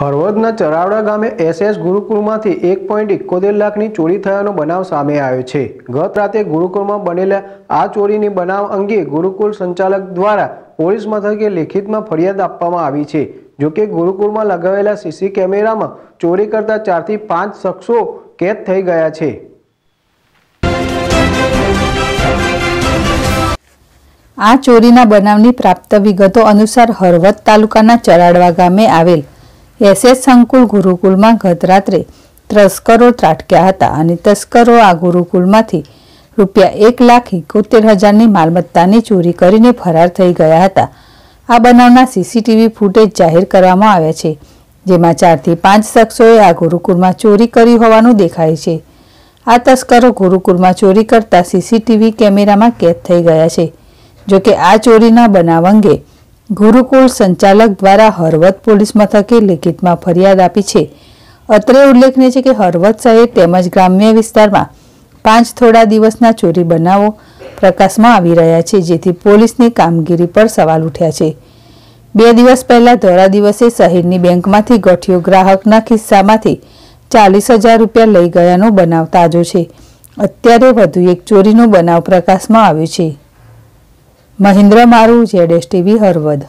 હળવદના ચરાવડા ગામે એસએસ ગુરુકુળમાંથી એક પોઈન્ટ એકોતેર લાખની ચોરી થયાનો બનાવ સામે આવ્યો છે ગત રાતે ગુરુકુળમાં બનેલા આ ચોરીની બનાવ અંગે ગુરુકુળ સંચાલક દ્વારા પોલીસ મથકે લેખિતમાં ફરિયાદ આપવામાં આવી છે જોકે ગુરુકુળમાં લગાવેલા સીસી કેમેરામાં ચોરી કરતા ચારથી પાંચ શખ્સો કેદ થઈ ગયા છે આ ચોરીના બનાવની પ્રાપ્ત વિગતો અનુસાર હળવદ તાલુકાના ચરાડવા ગામે આવેલ એસએસ સંકુલ ગુરુકુલમાં ગત રાત્રે તસ્કરો ત્રાટક્યા હતા અને તસ્કરો આ ગુરુકુલમાંથી રૂપિયા એક લાખ એકોતેર હજારની માલમત્તાની ચોરી કરીને ફરાર થઈ ગયા હતા આ બનાવના સીસીટીવી ફૂટેજ જાહેર કરવામાં આવ્યા છે જેમાં ચારથી પાંચ શખ્સોએ આ ગુરુકુળમાં ચોરી કરી હોવાનું દેખાય છે આ તસ્કરો ગુરુકુળમાં ચોરી કરતા સીસીટીવી કેમેરામાં કેદ થઈ ગયા છે જોકે આ ચોરીના બનાવ અંગે ગુરુકુળ સંચાલક દ્વારા હરવત પોલીસ મથકે લેખિતમાં ફરિયાદ આપી છે અત્રે ઉલ્લેખનીય છે કે હરવત શહેર તેમજ ગ્રામ્ય વિસ્તારમાં પાંચ થોડા દિવસના ચોરી બનાવો પ્રકાશમાં આવી રહ્યા છે જેથી પોલીસની કામગીરી પર સવાલ ઉઠ્યા છે બે દિવસ પહેલા ધોળા દિવસે શહેરની બેંકમાંથી ગઠિયો ગ્રાહકના ખિસ્સામાંથી ચાલીસ હજાર રૂપિયા લઈ ગયાનો બનાવ તાજો છે અત્યારે વધુ એક ચોરીનો બનાવ પ્રકાશમાં આવ્યો છે મહિન્દ્ર મારું જેડ એસ ટીવી હળવદ